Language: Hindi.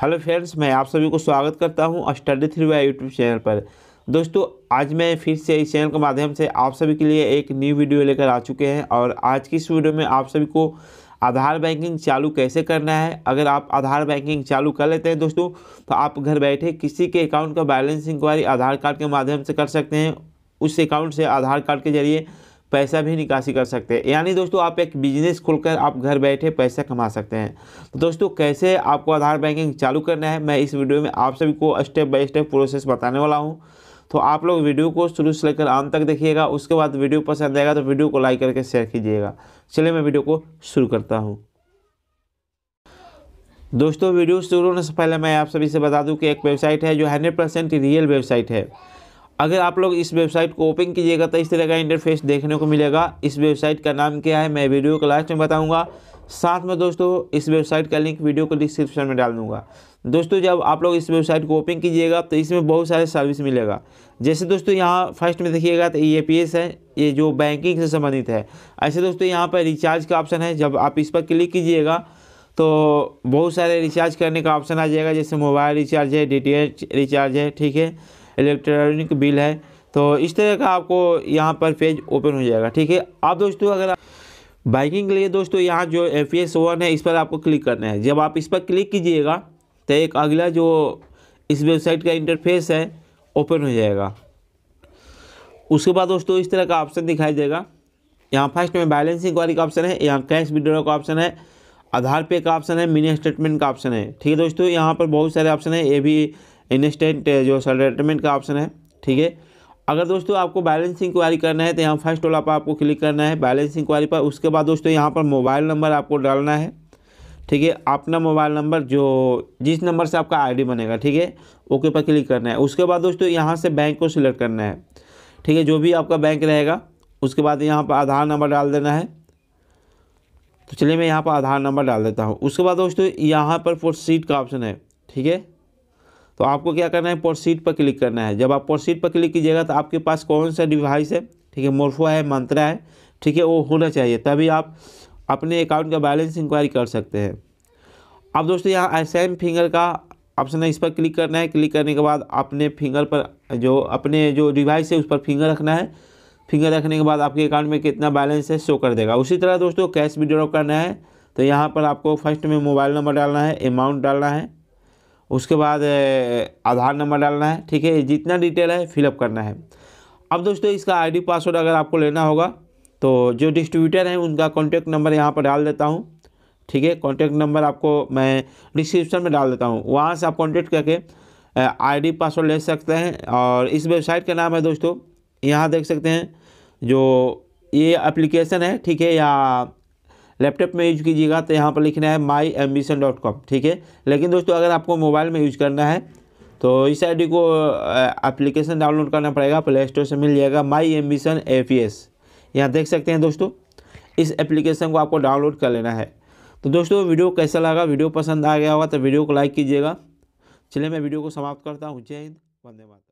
हेलो फ्रेंड्स मैं आप सभी को स्वागत करता हूं study three Y YouTube channel पर दोस्तों आज मैं फिर से इस चैनल के माध्यम से आप सभी के लिए एक न्यू वीडियो लेकर आ चुके हैं और आज की इस वीडियो में आप सभी को आधार बैंकिंग चालू कैसे करना है अगर आप आधार बैंकिंग चालू कर लेते हैं दोस्तों तो आप घर बैठे किसी के अकाउंट का बैलेंस इंक्वायरी आधार कार्ड के माध्यम से कर सकते हैं उस अकाउंट से आधार कार्ड के जरिए पैसा भी निकासी कर सकते हैं यानी दोस्तों आप एक बिजनेस खोलकर आप घर बैठे पैसा कमा सकते हैं तो दोस्तों कैसे आपको आधार बैंकिंग चालू करना है मैं इस वीडियो में आप सभी को स्टेप बाय स्टेप प्रोसेस बताने वाला हूँ तो आप लोग वीडियो को शुरू से लेकर अंत तक देखिएगा उसके बाद वीडियो पसंद आएगा तो वीडियो को लाइक करके शेयर कीजिएगा चलिए मैं वीडियो को शुरू करता हूँ दोस्तों वीडियो शुरू होने से पहले मैं आप सभी से बता दूं कि एक वेबसाइट है जो 100% रियल वेबसाइट है अगर आप लोग इस वेबसाइट को ओपन कीजिएगा तो इस तरह का इंटरफेस देखने को मिलेगा इस वेबसाइट का नाम क्या है मैं वीडियो को लास्ट में बताऊंगा साथ में दोस्तों इस वेबसाइट का लिंक वीडियो को डिस्क्रिप्शन में डाल दूंगा दोस्तों जब आप लोग इस वेबसाइट को ओपन कीजिएगा तो इसमें बहुत सारे सर्विस मिलेगा जैसे दोस्तों यहाँ फर्स्ट में देखिएगा तो ई पी एस है ये जो बैंकिंग से संबंधित है ऐसे दोस्तों यहाँ पर रिचार्ज का ऑप्शन है जब आप इस पर क्लिक कीजिएगा तो बहुत सारे रिचार्ज करने का ऑप्शन आ जाएगा जैसे मोबाइल रिचार्ज है डी रिचार्ज है ठीक है इलेक्ट्रॉनिक बिल है तो इस तरह का आपको यहाँ पर पेज ओपन हो जाएगा ठीक है आप दोस्तों अगर बाइकिंग के लिए दोस्तों यहाँ जो एफ एस वन है इस पर आपको क्लिक करना है जब आप इस पर क्लिक कीजिएगा तो एक अगला जो इस वेबसाइट का इंटरफेस है ओपन हो जाएगा उसके बाद दोस्तों इस तरह का ऑप्शन दिखाई देगा यहाँ फर्स्ट में बैलेंसिंग इंक्वायरी का ऑप्शन है यहाँ कैश विड्रॉ का ऑप्शन है आधार पे का ऑप्शन है मिनी स्टेटमेंट का ऑप्शन है ठीक है दोस्तों यहाँ पर बहुत सारे ऑप्शन है ये भी इंस्टेंट uh, जो सेटलमेंट का ऑप्शन है ठीक है अगर दोस्तों आपको बैलेंस इंक्वायरी करना है तो यहाँ फर्स्ट वाला पर आपको क्लिक करना है बैलेंस इंक्वायरी पर उसके बाद दोस्तों यहाँ पर मोबाइल नंबर आपको डालना है ठीक है अपना मोबाइल नंबर जो जिस नंबर से आपका आईडी बनेगा ठीक है ओके पर क्लिक करना है उसके बाद दोस्तों यहाँ से बैंक को सिलेक्ट करना है ठीक है जो भी आपका बैंक रहेगा उसके बाद यहाँ पर आधार नंबर डाल देना है तो चलिए मैं यहाँ पर आधार नंबर डाल देता हूँ उसके बाद दोस्तों यहाँ पर फोर सीट का ऑप्शन है ठीक है तो आपको क्या करना है प्रोसीड पर क्लिक करना है जब आप प्रोसीड पर क्लिक कीजिएगा तो आपके पास कौन सा डिवाइस है ठीक है मोर्फो है मंत्रा है ठीक है वो होना चाहिए तभी आप अपने अकाउंट का बैलेंस इंक्वायरी कर सकते हैं अब दोस्तों यहाँ सेम फिंगर का ऑप्शन है इस पर क्लिक करना है क्लिक करने के बाद अपने फिंगर पर जो अपने जो डिवाइस है उस पर फिंगर रखना है फिंगर रखने के बाद आपके अकाउंट में कितना बैलेंस है शो कर देगा उसी तरह दोस्तों कैश विड्रॉ करना है तो यहाँ पर आपको फर्स्ट में मोबाइल नंबर डालना है अमाउंट डालना है उसके बाद आधार नंबर डालना है ठीक है जितना डिटेल है फिलअप करना है अब दोस्तों इसका आईडी पासवर्ड अगर आपको लेना होगा तो जो डिस्ट्रीब्यूटर हैं उनका कॉन्टैक्ट नंबर यहाँ पर डाल देता हूँ ठीक है कॉन्टैक्ट नंबर आपको मैं डिस्क्रिप्शन में डाल देता हूँ वहाँ से आप कॉन्टैक्ट करके आईडी पासवर्ड ले सकते हैं और इस वेबसाइट का नाम है दोस्तों यहाँ देख सकते हैं जो ये एप्लीकेशन है ठीक है या लैपटॉप में यूज कीजिएगा तो यहाँ पर लिखना है माई एम्बिशन डॉट कॉम ठीक है लेकिन दोस्तों अगर आपको मोबाइल में यूज करना है तो इस आईडी को एप्लीकेशन डाउनलोड करना पड़ेगा प्ले स्टोर से मिल जाएगा my ambition A P S यहाँ देख सकते हैं दोस्तों इस एप्लीकेशन को आपको डाउनलोड कर लेना है तो दोस्तों वीडियो कैसा लगा वीडियो पसंद आ गया होगा तो वीडियो को लाइक कीजिएगा चलिए मैं वीडियो को समाप्त करता हूँ जय हिंद धन्यवाद